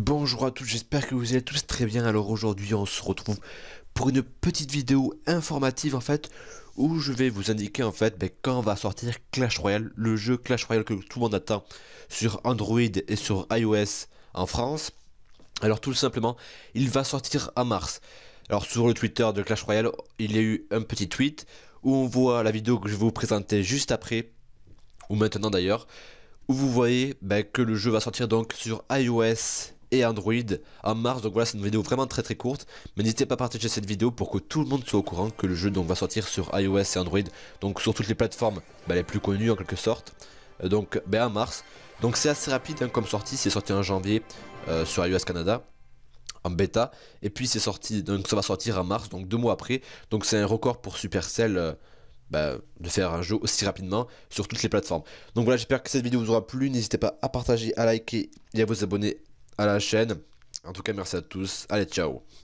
Bonjour à tous, j'espère que vous allez tous très bien. Alors aujourd'hui on se retrouve pour une petite vidéo informative en fait où je vais vous indiquer en fait ben, quand va sortir Clash Royale, le jeu Clash Royale que tout le monde attend sur Android et sur iOS en France. Alors tout simplement, il va sortir en mars. Alors sur le Twitter de Clash Royale, il y a eu un petit tweet où on voit la vidéo que je vais vous présenter juste après, ou maintenant d'ailleurs, où vous voyez ben, que le jeu va sortir donc sur iOS et Android en mars. Donc voilà, c'est une vidéo vraiment très très courte. Mais n'hésitez pas à partager cette vidéo pour que tout le monde soit au courant que le jeu donc, va sortir sur iOS et Android. Donc sur toutes les plateformes bah, les plus connues en quelque sorte. Euh, donc ben en mars. Donc c'est assez rapide hein, comme sortie. C'est sorti en janvier euh, sur iOS Canada en bêta et puis c'est sorti donc ça va sortir en mars donc deux mois après donc c'est un record pour Supercell euh, bah, de faire un jeu aussi rapidement sur toutes les plateformes. Donc voilà, j'espère que cette vidéo vous aura plu. N'hésitez pas à partager, à liker et à vous abonner à la chaîne. En tout cas, merci à tous. Allez, ciao